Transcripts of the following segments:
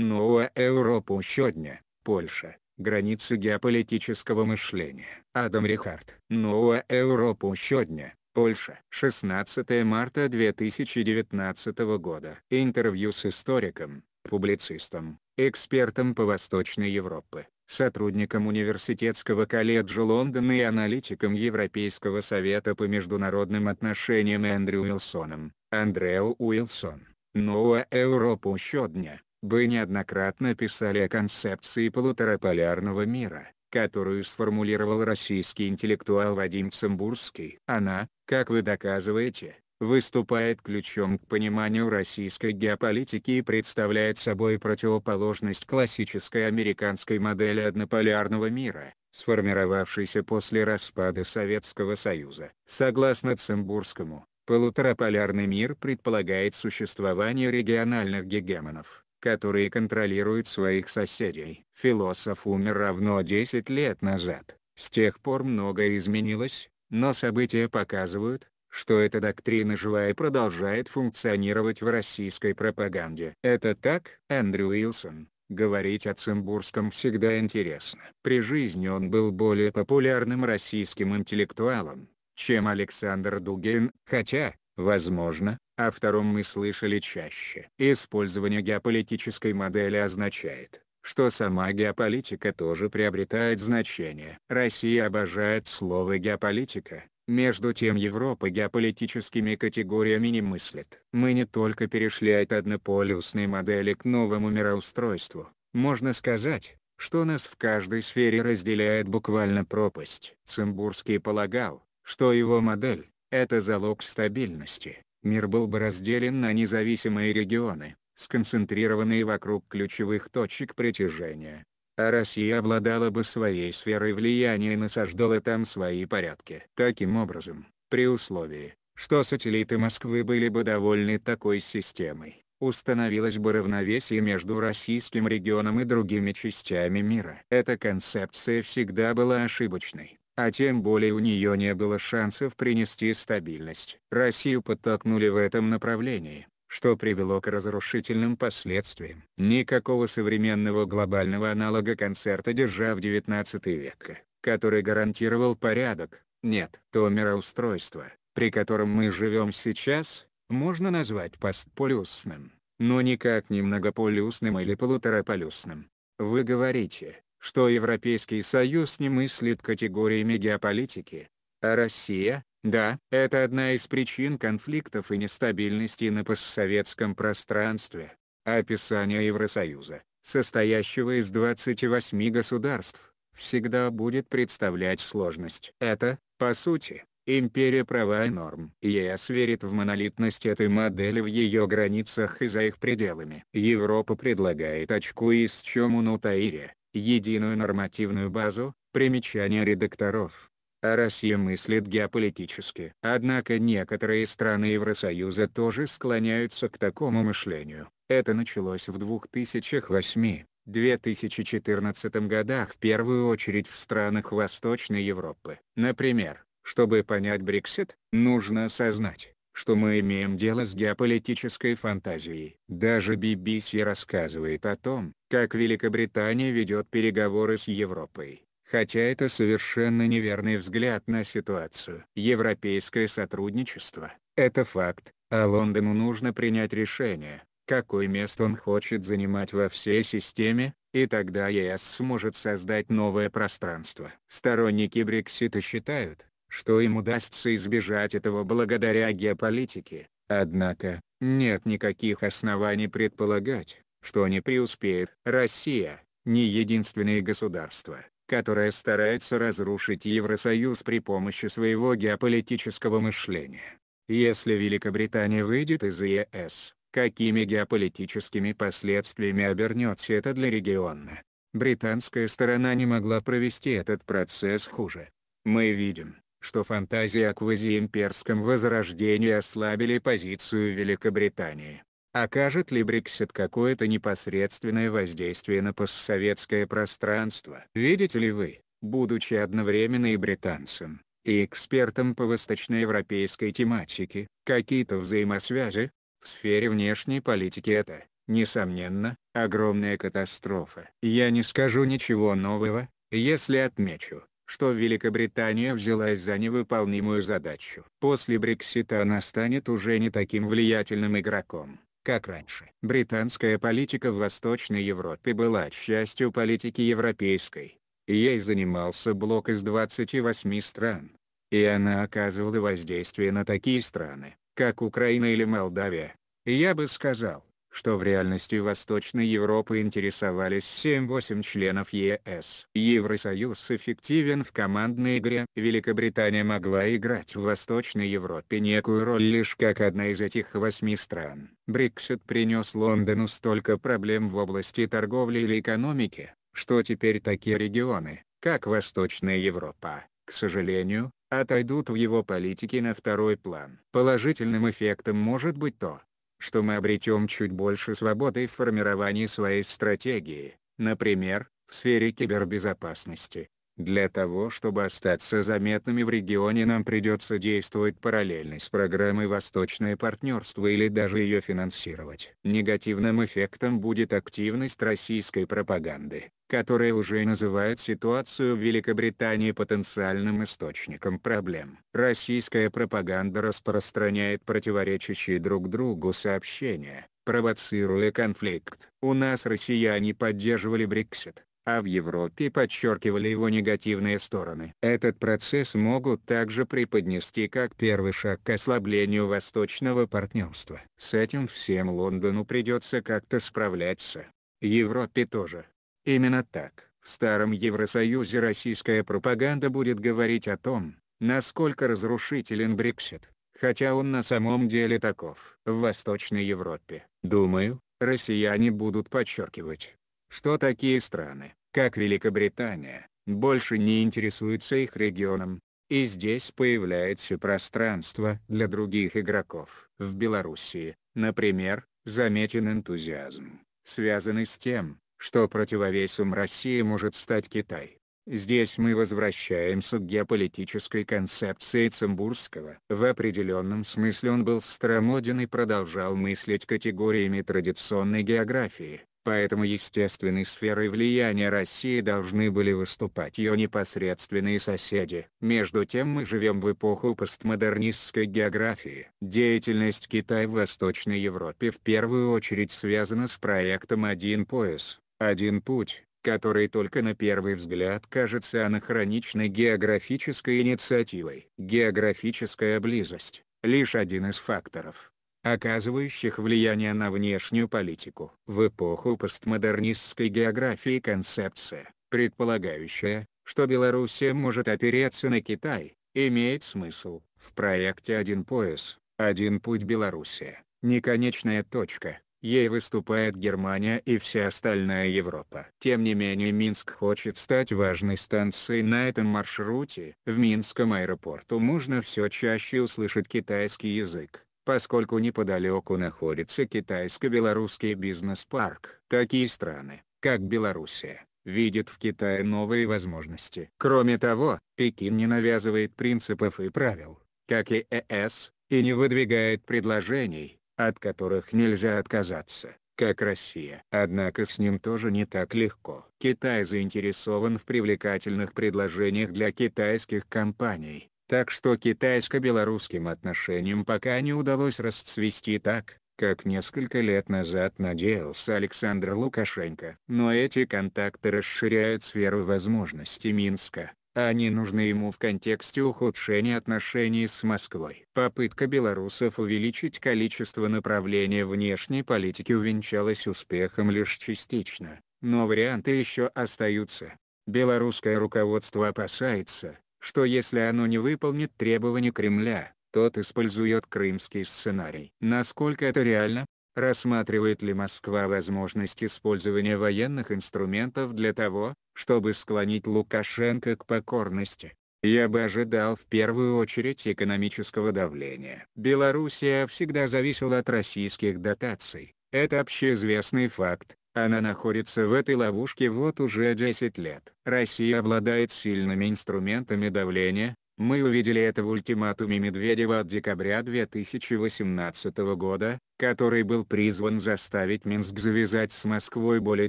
Новая Европа сегодня, Польша, границы геополитического мышления. Адам Рихард. Новая Европа сегодня, Польша. 16 марта 2019 года. Интервью с историком, публицистом, экспертом по Восточной Европе, сотрудником Университетского колледжа Лондона и аналитиком Европейского совета по международным отношениям Эндрю Уилсоном. Андрео Уилсон. Новая Европа сегодня. Бы неоднократно писали о концепции полутораполярного мира, которую сформулировал российский интеллектуал Вадим Цимбурский. Она, как вы доказываете, выступает ключом к пониманию российской геополитики и представляет собой противоположность классической американской модели однополярного мира, сформировавшейся после распада Советского Союза. Согласно Цимбурскому, полутораполярный мир предполагает существование региональных гегемонов, которые контролируют своих соседей. Философ умер равно 10 лет назад. С тех пор многое изменилось, но события показывают, что эта доктрина живая продолжает функционировать в российской пропаганде. Это так? Эндрю Уилсон. Говорить о Цимбурском всегда интересно. При жизни он был более популярным российским интеллектуалом, чем Александр Дугин, хотя, возможно, о втором мы слышали чаще. Использование геополитической модели означает, что сама геополитика тоже приобретает значение. Россия обожает слово «геополитика», между тем Европа геополитическими категориями не мыслит. Мы не только перешли от однополюсной модели к новому мироустройству, можно сказать, что нас в каждой сфере разделяет буквально пропасть. Цимбурский полагал, что его модель — это залог стабильности мир был бы разделен на независимые регионы, сконцентрированные вокруг ключевых точек притяжения. А Россия обладала бы своей сферой влияния и насаждала там свои порядки. Таким образом, при условии, что сателлиты Москвы были бы довольны такой системой, установилось бы равновесие между российским регионом и другими частями мира. Эта концепция всегда была ошибочной а тем более у нее не было шансов принести стабильность. Россию подтолкнули в этом направлении, что привело к разрушительным последствиям. Никакого современного глобального аналога концерта держав 19 века, который гарантировал порядок, нет. То мироустройство, при котором мы живем сейчас, можно назвать постполюсным, но никак не многополюсным или полутораполюсным. Вы говорите, что Европейский Союз не мыслит категориями геополитики, а Россия, да, это одна из причин конфликтов и нестабильности на постсоветском пространстве. А описание Евросоюза, состоящего из 28 государств, всегда будет представлять сложность. Это, по сути, империя права и норм. ЕС верит в монолитность этой модели в ее границах и за их пределами. Европа предлагает очку из Чомуну Таире, единую нормативную базу, примечания редакторов. А Россия мыслит геополитически. Однако некоторые страны Евросоюза тоже склоняются к такому мышлению. Это началось в 2008-2014 годах в первую очередь в странах Восточной Европы. Например, чтобы понять Брексит, нужно осознать, что мы имеем дело с геополитической фантазией. Даже BBC рассказывает о том, как Великобритания ведет переговоры с Европой. Хотя это совершенно неверный взгляд на ситуацию. Европейское сотрудничество – это факт, а Лондону нужно принять решение, какое место он хочет занимать во всей системе, и тогда ЕС сможет создать новое пространство. Сторонники Брексита считают, что им удастся избежать этого благодаря геополитике, однако, нет никаких оснований предполагать, что не преуспеет. Россия – не единственное государство, которое старается разрушить Евросоюз при помощи своего геополитического мышления. Если Великобритания выйдет из ЕС, какими геополитическими последствиями обернется это для региона? Британская сторона не могла провести этот процесс хуже. Мы видим, что фантазии о квазиимперском возрождении ослабили позицию Великобритании. Окажет ли Брексит какое-то непосредственное воздействие на постсоветское пространство? Видите ли вы, будучи одновременно и британцем, и экспертом по восточноевропейской тематике, какие-то взаимосвязи? В сфере внешней политики это, несомненно, огромная катастрофа. Я не скажу ничего нового, если отмечу, что Великобритания взялась за невыполнимую задачу. После Брексита она станет уже не таким влиятельным игроком, как раньше. Британская политика в Восточной Европе была частью политики европейской. Ей занимался блок из 28 стран. И она оказывала воздействие на такие страны, как Украина или Молдавия. Я бы сказал, что в реальности Восточной Европы интересовались 7-8 членов ЕС. Евросоюз эффективен в командной игре. Великобритания могла играть в Восточной Европе некую роль лишь как одна из этих восьми стран. Брексит принес Лондону столько проблем в области торговли или экономики, что теперь такие регионы, как Восточная Европа, к сожалению, отойдут в его политике на второй план. Положительным эффектом может быть то, что мы обретем чуть больше свободы в формировании своей стратегии, например, в сфере кибербезопасности. Для того чтобы остаться заметными в регионе нам придется действовать параллельно с программой «Восточное партнерство» или даже ее финансировать. Негативным эффектом будет активность российской пропаганды, которая уже называет ситуацию в Великобритании потенциальным источником проблем. Российская пропаганда распространяет противоречащие друг другу сообщения, провоцируя конфликт. У нас россияне поддерживали Брексит, а в Европе подчеркивали его негативные стороны. Этот процесс могут также преподнести как первый шаг к ослаблению восточного партнерства. С этим всем Лондону придется как-то справляться. Европе тоже. Именно так. В старом Евросоюзе российская пропаганда будет говорить о том, насколько разрушителен Брексит, хотя он на самом деле таков. В Восточной Европе, думаю, россияне будут подчеркивать, что такие страны, как Великобритания, больше не интересуется их регионом. И здесь появляется пространство для других игроков. В Белоруссии, например, заметен энтузиазм, связанный с тем, что противовесом России может стать Китай. Здесь мы возвращаемся к геополитической концепции Цимбурского. В определенном смысле он был старомоден и продолжал мыслить категориями традиционной географии, поэтому естественной сферой влияния России должны были выступать ее непосредственные соседи. Между тем мы живем в эпоху постмодернистской географии. Деятельность Китая в Восточной Европе в первую очередь связана с проектом «Один пояс, один путь» который только на первый взгляд кажется анахроничной географической инициативой. Географическая близость – лишь один из факторов, оказывающих влияние на внешнюю политику. В эпоху постмодернистской географии концепция, предполагающая, что Белоруссия может опереться на Китай, имеет смысл. В проекте «Один пояс, один путь Белоруссия» неконечная точка, ей выступает Германия и вся остальная Европа. Тем не менее Минск хочет стать важной станцией на этом маршруте. В Минском аэропорту можно все чаще услышать китайский язык поскольку неподалеку находится китайско-белорусский бизнес-парк. Такие страны, как Белоруссия, видят в Китае новые возможности. Кроме того, Пекин не навязывает принципов и правил, как и ЕС, э и не выдвигает предложений, от которых нельзя отказаться, как Россия. Однако с ним тоже не так легко. Китай заинтересован в привлекательных предложениях для китайских компаний, так что китайско-белорусским отношениям пока не удалось расцвести так, как несколько лет назад надеялся Александр Лукашенко. Но эти контакты расширяют сферу возможностей Минска, они нужны ему в контексте ухудшения отношений с Москвой. Попытка белорусов увеличить количество направлений внешней политики увенчалась успехом лишь частично, но варианты еще остаются. Белорусское руководство опасается, что если оно не выполнит требования Кремля, тот использует крымский сценарий. Насколько это реально? Рассматривает ли Москва возможность использования военных инструментов для того, чтобы склонить Лукашенко к покорности? Я бы ожидал в первую очередь экономического давления. Белоруссия всегда зависела от российских дотаций. Это общеизвестный факт, она находится в этой ловушке вот уже 10 лет. Россия обладает сильными инструментами давления, мы увидели это в ультиматуме Медведева от декабря 2018 года, который был призван заставить Минск завязать с Москвой более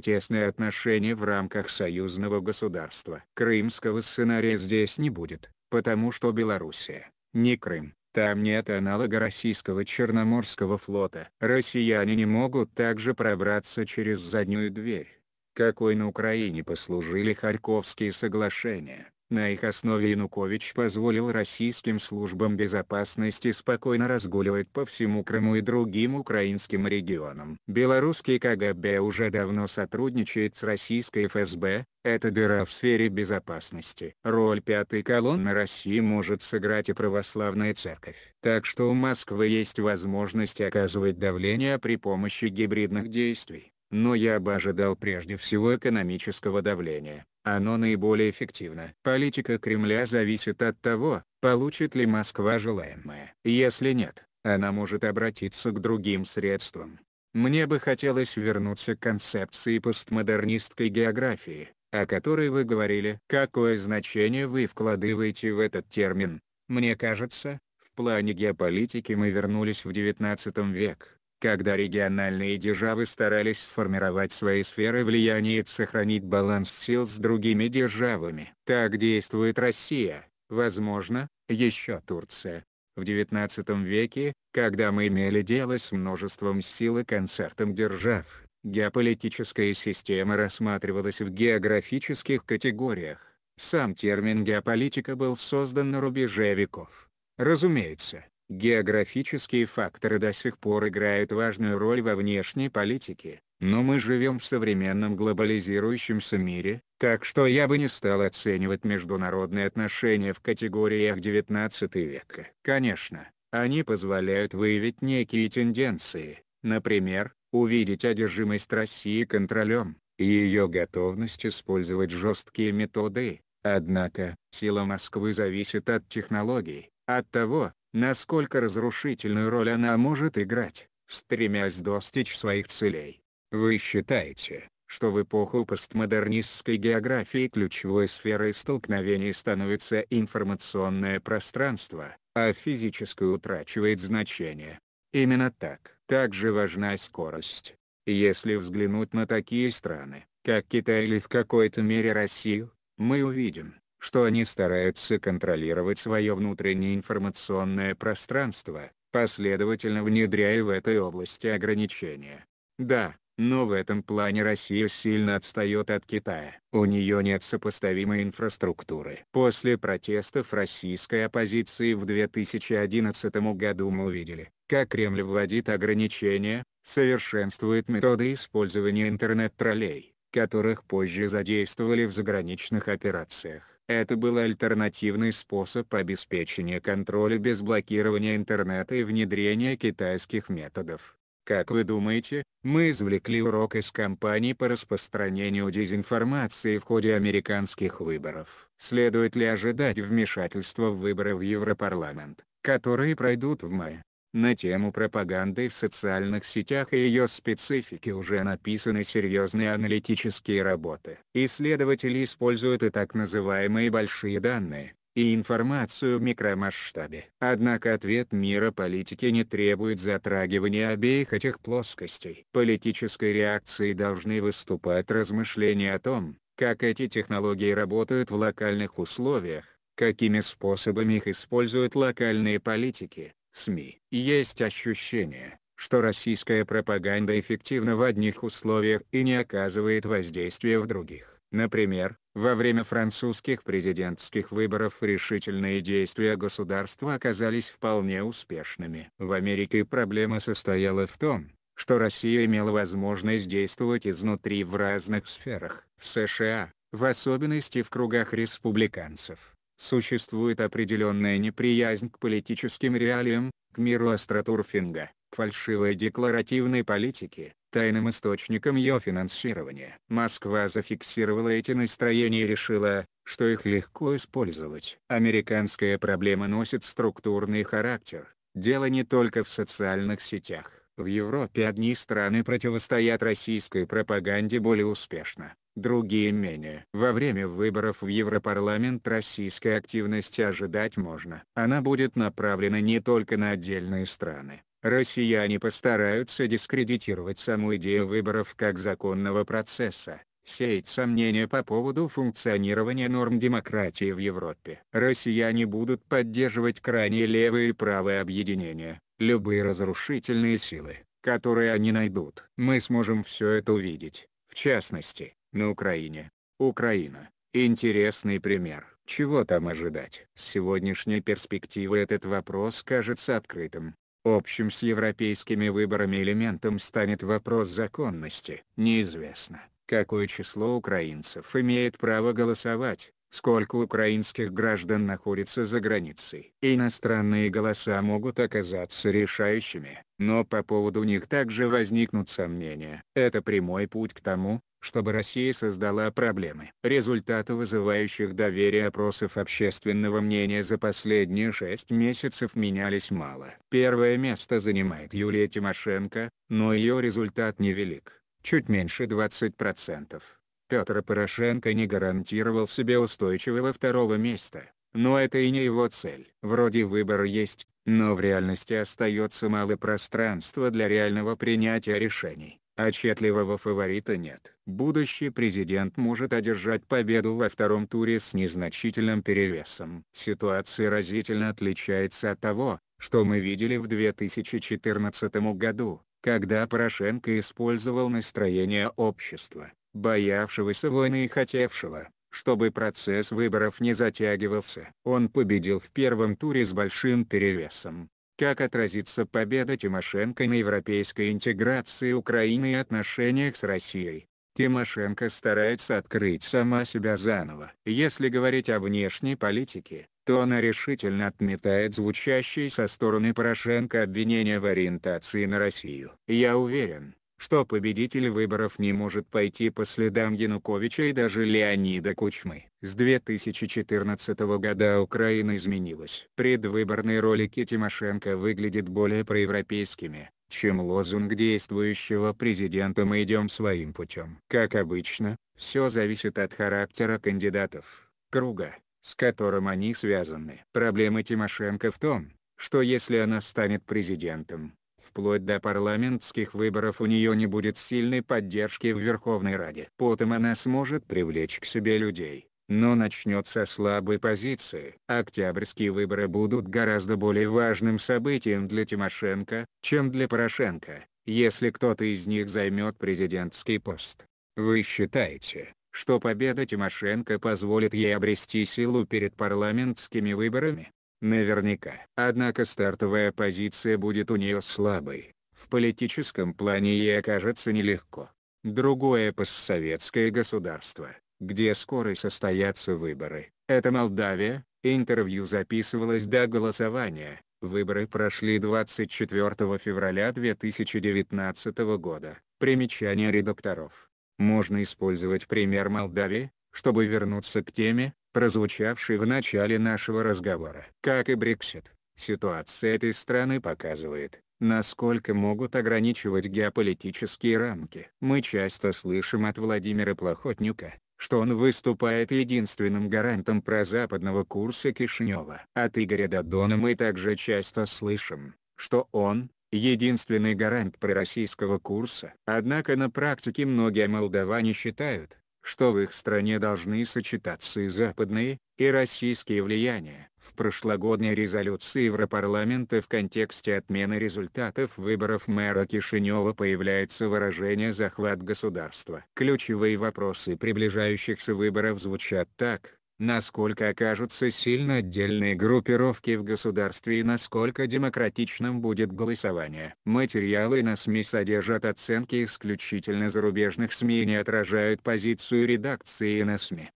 тесные отношения в рамках союзного государства. Крымского сценария здесь не будет, потому что Белоруссия, не Крым. Там нет аналога российского Черноморского флота. Россияне не могут также пробраться через заднюю дверь. Какой на Украине послужили Харьковские соглашения. На их основе Янукович позволил российским службам безопасности спокойно разгуливать по всему Крыму и другим украинским регионам. Белорусский КГБ уже давно сотрудничает с российской ФСБ, это дыра в сфере безопасности. Роль пятой колонны России может сыграть и православная церковь. Так что у Москвы есть возможность оказывать давление при помощи гибридных действий но я бы ожидал прежде всего экономического давления оно наиболее эффективно. Политика Кремля зависит от того, получит ли Москва желаемое. Если нет, она может обратиться к другим средствам. Мне бы хотелось вернуться к концепции постмодернистской географии, о которой вы говорили. Какое значение вы вкладываете в этот термин? Мне кажется, в плане геополитики мы вернулись в 19 век когда региональные державы старались сформировать свои сферы влияния и сохранить баланс сил с другими державами. Так действует Россия, возможно, еще Турция. В XIX веке, когда мы имели дело с множеством сил и концертом держав, геополитическая система рассматривалась в географических категориях. Сам термин «геополитика» был создан на рубеже веков. Разумеется, Географические факторы до сих пор играют важную роль во внешней политике, но мы живем в современном глобализирующемся мире, так что я бы не стал оценивать международные отношения в категориях XIX века. Конечно, они позволяют выявить некие тенденции, например, увидеть одержимость России контролем, и ее готовность использовать жесткие методы, однако, сила Москвы зависит от технологий, от того, насколько разрушительную роль она может играть, стремясь достичь своих целей. Вы считаете, что в эпоху постмодернистской географии ключевой сферой столкновений становится информационное пространство, а физическое утрачивает значение. Именно так. Также важна скорость. Если взглянуть на такие страны, как Китай или в какой-то мере Россию, мы увидим, что они стараются контролировать свое внутреннее информационное пространство, последовательно внедряя в этой области ограничения. Да, но в этом плане Россия сильно отстает от Китая. У нее нет сопоставимой инфраструктуры. После протестов российской оппозиции в 2011 году мы увидели, как Кремль вводит ограничения, совершенствует методы использования интернет-троллей, которых позже задействовали в заграничных операциях. Это был альтернативный способ обеспечения контроля без блокирования интернета и внедрения китайских методов. Как вы думаете, мы извлекли урок из кампании по распространению дезинформации в ходе американских выборов. Следует ли ожидать вмешательства в выборы в Европарламент, которые пройдут в мае? На тему пропаганды в социальных сетях и ее специфики уже написаны серьезные аналитические работы. Исследователи используют и так называемые большие данные, и информацию в микромасштабе. Однако ответ мира политики не требует затрагивания обеих этих плоскостей. Политической реакцией должны выступать размышления о том, как эти технологии работают в локальных условиях, какими способами их используют локальные политики, СМИ. Есть ощущение, что российская пропаганда эффективна в одних условиях и не оказывает воздействия в других. Например, во время французских президентских выборов решительные действия государства оказались вполне успешными. В Америке проблема состояла в том, что Россия имела возможность действовать изнутри в разных сферах. В США, в особенности в кругах республиканцев, Существует определенная неприязнь к политическим реалиям, к миру астротурфинга, фальшивой декларативной политике, тайным источникам ее финансирования. Москва зафиксировала эти настроения и решила, что их легко использовать. Американская проблема носит структурный характер. Дело не только в социальных сетях. В Европе одни страны противостоят российской пропаганде более успешно другие менее. Во время выборов в Европарламент российской активности ожидать можно. Она будет направлена не только на отдельные страны. Россияне постараются дискредитировать саму идею выборов как законного процесса, сеять сомнения по поводу функционирования норм демократии в Европе. Россияне будут поддерживать крайне левые и правые объединения, любые разрушительные силы, которые они найдут. Мы сможем все это увидеть. В частности, на Украине. Украина. Интересный пример. Чего там ожидать? С сегодняшней перспективы этот вопрос кажется открытым. Общим с европейскими выборами элементом станет вопрос законности. Неизвестно, какое число украинцев имеет право голосовать, сколько украинских граждан находится за границей. Иностранные голоса могут оказаться решающими, но по поводу них также возникнут сомнения. Это прямой путь к тому, чтобы Россия создала проблемы. Результаты вызывающих доверие опросов общественного мнения за последние шесть месяцев менялись мало. Первое место занимает Юлия Тимошенко, но ее результат невелик, чуть меньше 20%. Петр Порошенко не гарантировал себе устойчивого второго места, но это и не его цель. Вроде выбор есть, но в реальности остается мало пространства для реального принятия решений, а четливого фаворита нет. Будущий президент может одержать победу во втором туре с незначительным перевесом. Ситуация разительно отличается от того, что мы видели в 2014 году, когда Порошенко использовал настроение общества, боявшегося войны и хотевшего, чтобы процесс выборов не затягивался. Он победил в первом туре с большим перевесом. Как отразится победа Тимошенко на европейской интеграции Украины и отношениях с Россией? Тимошенко старается открыть сама себя заново. Если говорить о внешней политике, то она решительно отметает звучащие со стороны Порошенко обвинения в ориентации на Россию. Я уверен, что победитель выборов не может пойти по следам Януковича и даже Леонида Кучмы. С 2014 года Украина изменилась. Предвыборные ролики Тимошенко выглядят более проевропейскими, чем лозунг действующего президента «Мы идем своим путем». Как обычно, все зависит от характера кандидатов, круга, с которым они связаны. Проблема Тимошенко в том, что если она станет президентом, Вплоть до парламентских выборов у нее не будет сильной поддержки в Верховной Раде. Потом она сможет привлечь к себе людей, но начнет со слабой позиции. Октябрьские выборы будут гораздо более важным событием для Тимошенко, чем для Порошенко, если кто-то из них займет президентский пост. Вы считаете, что победа Тимошенко позволит ей обрести силу перед парламентскими выборами? Наверняка. Однако стартовая позиция будет у нее слабой. В политическом плане ей окажется нелегко. Другое постсоветское государство, где скоро состоятся выборы, это Молдавия, интервью записывалось до голосования, выборы прошли 24 февраля 2019 года, примечание редакторов. Можно использовать пример Молдавии, чтобы вернуться к теме, прозвучавшей в начале нашего разговора. Как и Брексит, ситуация этой страны показывает, насколько могут ограничивать геополитические рамки. Мы часто слышим от Владимира Плохотнюка, что он выступает единственным гарантом прозападного курса Кишинева. От Игоря Додона мы также часто слышим, что он – единственный гарант пророссийского курса. Однако на практике многие молдаване считают, что в их стране должны сочетаться и западные, и российские влияния. В прошлогодней резолюции Европарламента в контексте отмены результатов выборов мэра Кишинева появляется выражение «захват государства». Ключевые вопросы приближающихся выборов звучат так – насколько окажутся сильно отдельные группировки в государстве и насколько демократичным будет голосование. Материалы на СМИ содержат оценки исключительно зарубежных СМИ и не отражают позицию редакции на СМИ.